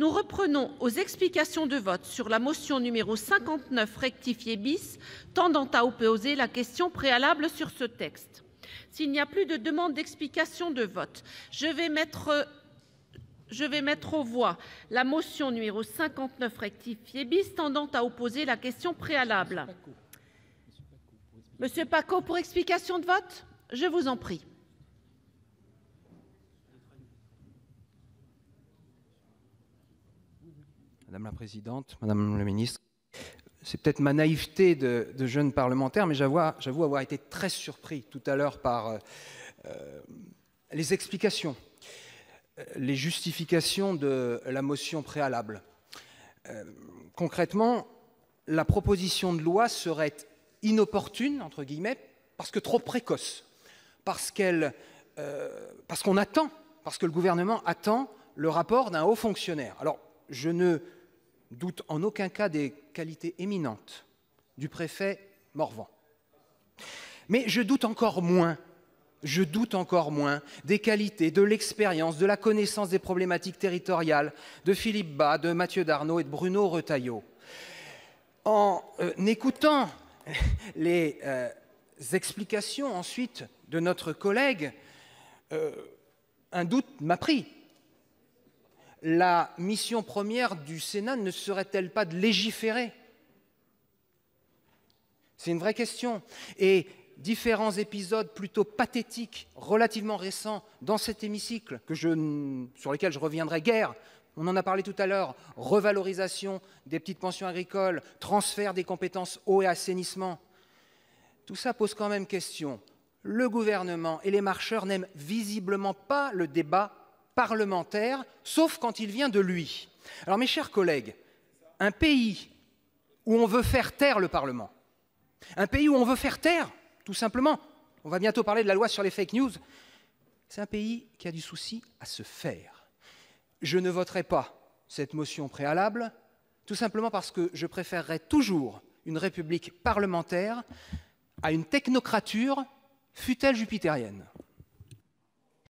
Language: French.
Nous reprenons aux explications de vote sur la motion numéro 59 bis, tendant à opposer la question préalable sur ce texte. S'il n'y a plus de demande d'explication de vote, je vais mettre aux voix la motion numéro 59 bis, tendant à opposer la question préalable. Monsieur Paco, pour explication de vote. je vous en prie. Madame la Présidente, Madame la Ministre, c'est peut-être ma naïveté de, jeune parlementaire, mais j'avoue avoir été très surpris tout à l'heure par euh, euh, les explications, euh, les justifications de la motion préalable. concrètement, la proposition de loi serait inopportune, entre guillemets, parce que trop précoce, parce qu'elle, parce qu'on attend, parce que le gouvernement attend le rapport d'un haut fonctionnaire. Alors, je ne doute en aucun cas des qualités éminentes du préfet Morvan. Mais je doute encore moins, je doute encore moins des qualités, de l'expérience, de la connaissance des problématiques territoriales de Philippe Bas, de Mathieu Darnault et de Bruno Retaillot. En euh, écoutant les euh, explications ensuite de notre collègue, euh, un doute m'a pris la mission première du Sénat ne serait-elle pas de légiférer C'est une vraie question. Et différents épisodes plutôt pathétiques, relativement récents, dans cet hémicycle, sur lesquels je reviendrai guère, on en a parlé tout à l'heure, revalorisation des petites pensions agricoles, transfert des compétences eau et assainissement. Tout ça pose quand même question. Le gouvernement et les marcheurs n'aiment visiblement pas le débat parlementaire, sauf quand il vient de lui. Alors mes chers collègues, un pays où on veut faire taire le Parlement, un pays où on veut faire taire, tout simplement, on va bientôt parler de la loi sur les fake news, c'est un pays qui a du souci à se faire. Je ne voterai pas cette motion préalable, tout simplement parce que je préférerais toujours une république parlementaire à une technocrature, fut elle jupitérienne.